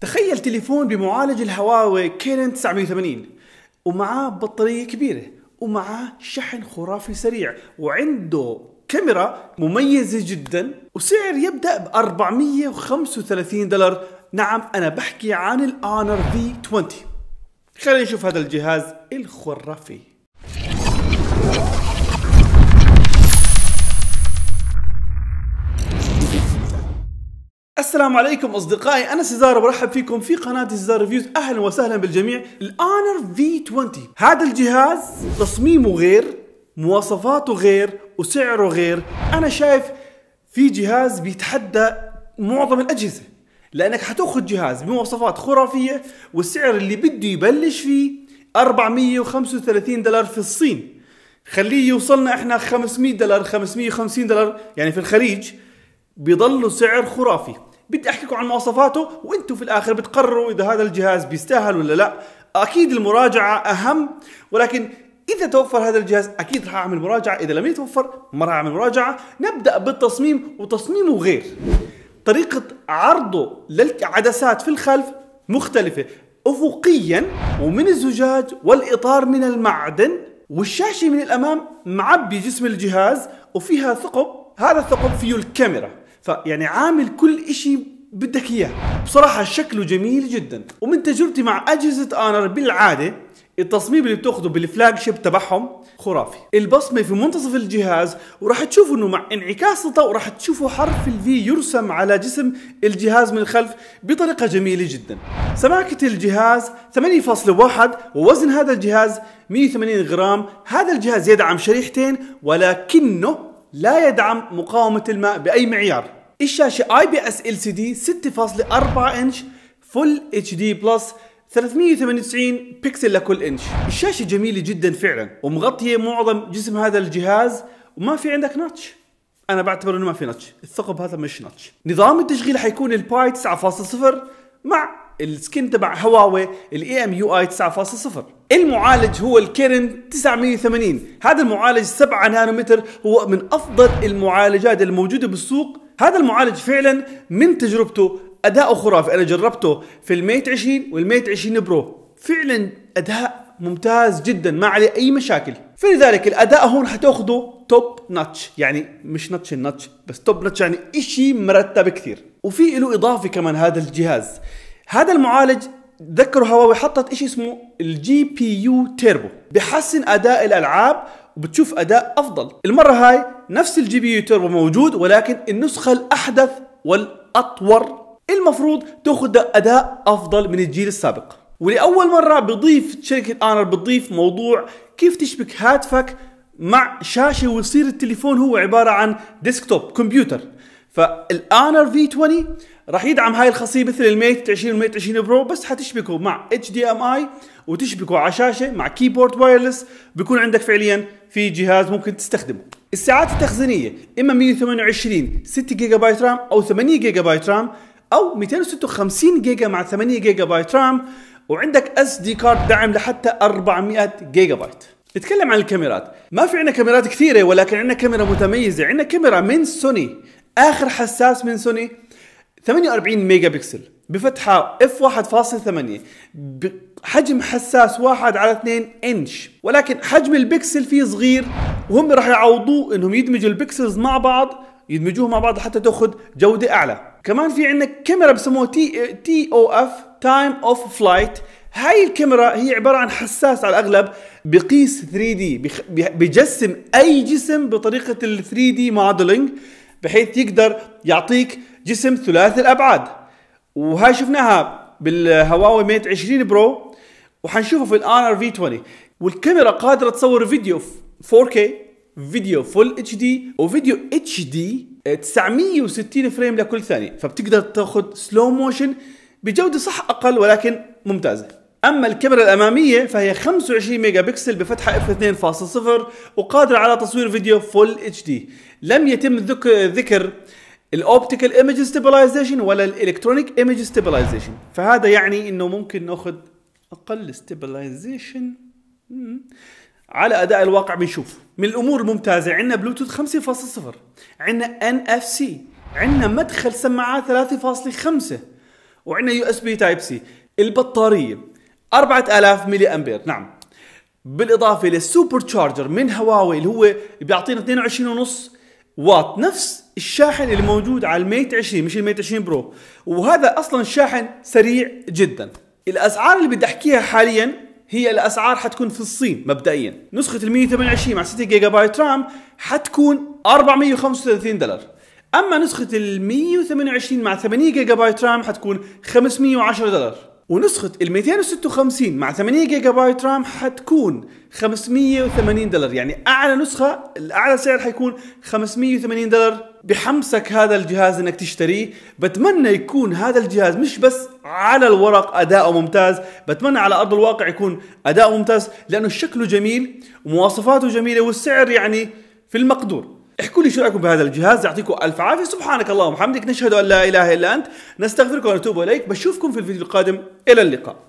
تخيل تليفون بمعالج الهواوي كيرن 980 ومعاه بطارية كبيرة ومعاه شحن خرافي سريع وعنده كاميرا مميزة جدا وسعر يبدأ ب 435 دولار نعم أنا بحكي عن الأونر في 20 خلينا نشوف هذا الجهاز الخرافي السلام عليكم اصدقائي انا سيزار برحب فيكم في قناه سيزار ريفيوز اهلا وسهلا بالجميع الاونر في 20 هذا الجهاز تصميمه غير مواصفاته غير وسعره غير انا شايف في جهاز بيتحدى معظم الاجهزه لانك حتاخذ جهاز بمواصفات خرافيه والسعر اللي بده يبلش فيه 435 دولار في الصين خليه يوصلنا احنا 500 دولار 550 دولار يعني في الخليج بيضل سعر خرافي بدي احكيكم عن مواصفاته وانتم في الاخر بتقرروا اذا هذا الجهاز بيستاهل ولا لا اكيد المراجعه اهم ولكن اذا توفر هذا الجهاز اكيد راح اعمل مراجعه اذا لم يتوفر ما راح اعمل مراجعه نبدا بالتصميم وتصميمه غير طريقه عرضه للعدسات في الخلف مختلفه افقيا ومن الزجاج والاطار من المعدن والشاشه من الامام معبي جسم الجهاز وفيها ثقب هذا الثقب فيه الكاميرا فيعني عامل كل إشي بدك إياه بصراحة شكله جميل جدا ومن تجربتي مع أجهزة آنر بالعادة التصميم اللي بتاخده بالفلاج شيب تبعهم خرافي البصمه في منتصف الجهاز وراح تشوفوا انه مع انعكاس الضوء راح تشوفوا حرف الفي يرسم على جسم الجهاز من الخلف بطريقه جميله جدا سماكه الجهاز 8.1 ووزن هذا الجهاز 180 غرام هذا الجهاز يدعم شريحتين ولكنه لا يدعم مقاومه الماء باي معيار الشاشة اي بي اس ال سي دي 6.4 انش فل اتش دي بلس 398 بكسل لكل انش الشاشة جميلة جدا فعلا ومغطية معظم جسم هذا الجهاز وما في عندك ناتش انا بعتبر انه ما في ناتش الثقب هذا مش ناتش نظام التشغيل حيكون الباي 9.0 مع السكين تبع هواوي الاي ام يو اي 9.0 المعالج هو الكيرن 980 هذا المعالج 7 نانومتر هو من افضل المعالجات الموجوده بالسوق هذا المعالج فعلا من تجربته اداؤه خرافي انا جربته في الميت 20 والميت 20 برو فعلا اداء ممتاز جدا ما عليه اي مشاكل فلذلك الاداء هون حتاخده توب نتش يعني مش نتش النتش بس توب نتش يعني اشي مرتب كثير وفي له اضافه كمان هذا الجهاز هذا المعالج ذكروا هواوي حطت اشي اسمه الجي بي يو تيربو بحسن اداء الالعاب وبتشوف اداء افضل المره هاي نفس الجي بي يو توربو موجود ولكن النسخه الاحدث والاطور المفروض تاخذ اداء افضل من الجيل السابق ولاول مره بضيف شركه انر بتضيف موضوع كيف تشبك هاتفك مع شاشه ويصير التليفون هو عباره عن ديسكتوب كمبيوتر فالانر في 20 راح يدعم هاي الخاصيه مثل الميت 20 والميت 20 برو بس حتشبكه مع اتش دي ام اي وتشبكه على شاشه مع كيبورد وايرلس بيكون عندك فعليا في جهاز ممكن تستخدمه الساعات التخزينيه اما 128 6 جيجا بايت رام او 8 جيجا بايت رام او 256 جيجا مع 8 جيجا بايت رام وعندك اس دي كارد دعم لحتى 400 جيجا بايت نتكلم عن الكاميرات ما في عندنا كاميرات كثيره ولكن عندنا كاميرا متميزه عندنا كاميرا من سوني اخر حساس من سوني 48 ميجا بكسل بفتحة اف 1.8 حجم حساس 1 على 2 انش ولكن حجم البكسل فيه صغير وهم راح يعوضوه انهم يدمجوا البكسلز مع بعض يدمجوه مع بعض حتى تاخذ جودة اعلى كمان في عندنا كاميرا بسموها تي تي او اف تايم اوف فلايت هاي الكاميرا هي عبارة عن حساس على الأغلب بقيس 3 دي بجسم أي جسم بطريقة ال 3 دي موديلنج بحيث يقدر يعطيك جسم ثلاثي الابعاد وهاي شفناها بالهواوي ميت 20 برو وحنشوفه في الان ار في 20 والكاميرا قادره تصور فيديو 4K فيديو فول اتش دي وفيديو اتش دي 960 فريم لكل ثانيه فبتقدر تاخذ سلو موشن بجوده صح اقل ولكن ممتازه اما الكاميرا الاماميه فهي 25 ميجا بكسل بفتحه اف 2.0 وقادره على تصوير فيديو فول اتش دي لم يتم ذكر الاوبتيكال ايمج ستابلايزيشن ولا الالكترونيك ايمج ستابلايزيشن فهذا يعني انه ممكن ناخذ اقل ستابلايزيشن على اداء الواقع بنشوف من الامور الممتازه عندنا بلوتوث 5.0 عندنا ان اف سي عندنا مدخل سماعات 3.5 وعندنا يو اس بي تايب سي البطاريه 4000 ملي امبير نعم بالاضافه للسوبر تشارجر من هواوي اللي هو بيعطينا 22.5 وات نفس الشاحن اللي موجود على الميت 20 مش الميت 20 برو وهذا اصلا شاحن سريع جدا الاسعار اللي بدي احكيها حاليا هي الاسعار حتكون في الصين مبدئيا نسخه ال 128 مع 6 جيجا بايت رام حتكون 435 دولار اما نسخه ال 128 مع 8 جيجا بايت رام حتكون 510 دولار ونسخة ال 256 مع 8 جيجا بايت رام حتكون 580 دولار يعني اعلى نسخة الاعلى سعر حيكون 580 دولار بحمسك هذا الجهاز انك تشتريه بتمنى يكون هذا الجهاز مش بس على الورق اداؤه ممتاز بتمنى على ارض الواقع يكون اداؤه ممتاز لانه شكله جميل ومواصفاته جميلة والسعر يعني في المقدور احكوا لي شو رايكم بهذا الجهاز يعطيكم الف عافيه سبحانك اللهم وبحمدك نشهد ان لا اله الا انت نستغفرك ونتوب اليك بشوفكم في الفيديو القادم الى اللقاء